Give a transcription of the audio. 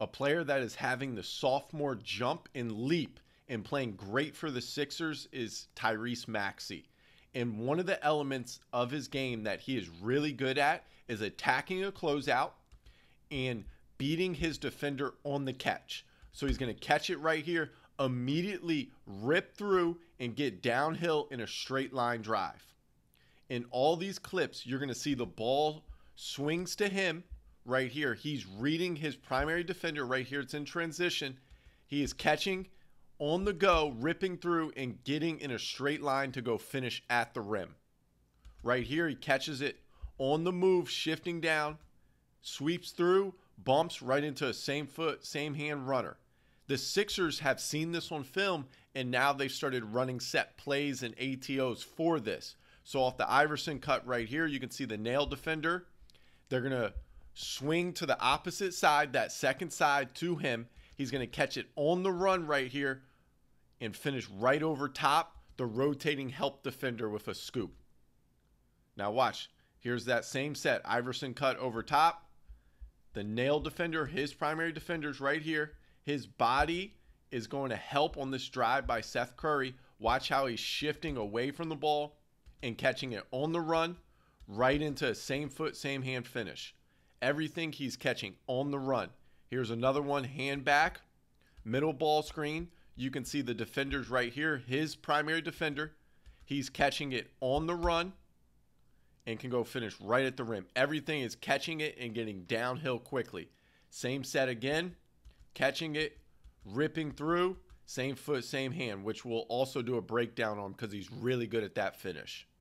a player that is having the sophomore jump and leap and playing great for the Sixers is Tyrese Maxey. And one of the elements of his game that he is really good at is attacking a closeout and beating his defender on the catch. So he's going to catch it right here, immediately rip through and get downhill in a straight line drive. In all these clips, you're going to see the ball swings to him right here. He's reading his primary defender right here. It's in transition. He is catching on the go, ripping through, and getting in a straight line to go finish at the rim. Right here, he catches it on the move, shifting down, sweeps through, bumps right into a same foot, same hand runner. The Sixers have seen this on film, and now they've started running set plays and ATOs for this. So off the Iverson cut right here, you can see the nail defender. They're going to swing to the opposite side, that second side to him. He's going to catch it on the run right here and finish right over top the rotating help defender with a scoop. Now, watch. Here's that same set. Iverson cut over top. The nail defender, his primary defender is right here. His body is going to help on this drive by Seth Curry. Watch how he's shifting away from the ball and catching it on the run right into a same foot, same hand finish everything he's catching on the run. Here's another one hand back, middle ball screen. You can see the defenders right here, his primary defender. He's catching it on the run and can go finish right at the rim. Everything is catching it and getting downhill quickly. Same set again, catching it, ripping through, same foot, same hand, which we'll also do a breakdown on because he's really good at that finish.